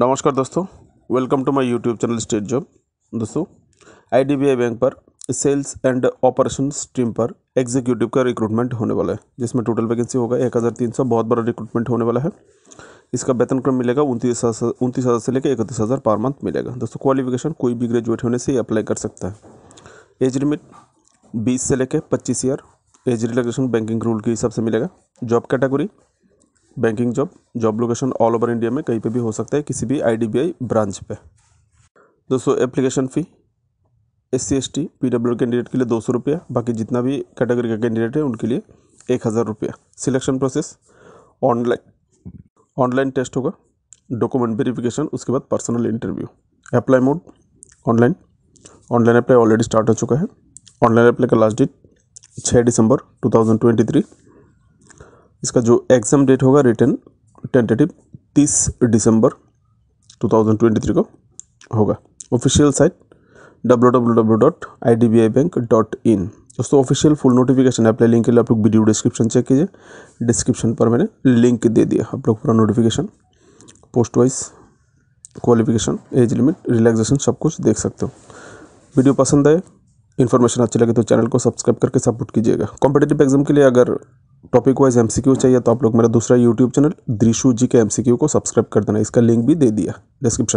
नमस्कार दोस्तों welcome to my YouTube channel state job दोस्तों आईडीबीआई बैंक पर सेल्स एंड ऑपरेशन टीम पर एग्जीक्यूटिव का रिक्रूटमेंट होने वाला है जिसमें टोटल वैकेंसी होगा एक हज़ार तीन सौ बहुत बड़ा रिक्रूटमेंट होने वाला है इसका वेतन क्रम मिलेगा उनतीस हज़ार उनतीस हज़ार से लेकर इकतीस हज़ार पर मंथ मिलेगा दोस्तों क्वालिफिकेशन कोई भी ग्रेजुएट होने से ही अप्लाई कर सकता है एज लिमिट बीस से लेकर पच्चीस year age relaxation banking rule के हिसाब से मिलेगा job category banking job job location all over India में कहीं पे भी हो सकता है किसी भी आई ब्रांच पे दोस्तों application fee S C S T P W candidate के लिए दो सौ रुपया बाकी जितना भी कैटेगरी का कैंडिडेट है उनके लिए एक हज़ार रुपया selection process online online test होगा डॉक्यूमेंट वेरिफिकेशन उसके बाद personal interview apply mode online online apply already start हो चुका है ऑनलाइन अप्लाई का लास्ट डेट छः दिसंबर थ्री इसका जो एग्ज़ाम डेट होगा रिटर्न टेंटेटिव तीस दिसंबर 2023 को होगा official site W W W dot I D B I bank dot in दोस्तों official full notification apply link के लिए आप लोग वीडियो डिस्क्रिप्शन चेक कीजिए डिस्क्रिप्शन पर मैंने लिंक दे दिया आप लोग पूरा notification post wise qualification age limit relaxation सब कुछ देख सकते हो वीडियो पसंद आए इन्फॉर्मेशन अच्छी लगे तो चैनल को सब्सक्राइब करके सपोर्ट कीजिएगा कॉम्पिटेटिव एग्जाम के लिए अगर टॉपिक वाइज एमसीक्यू चाहिए तो आप लोग मेरा दूसरा यूट्यूब चैनल द्रिशु जी के एमसीक्यू को सब्सक्राइब कर देना इसका लिंक भी दे दिया डिस्क्रिप्शन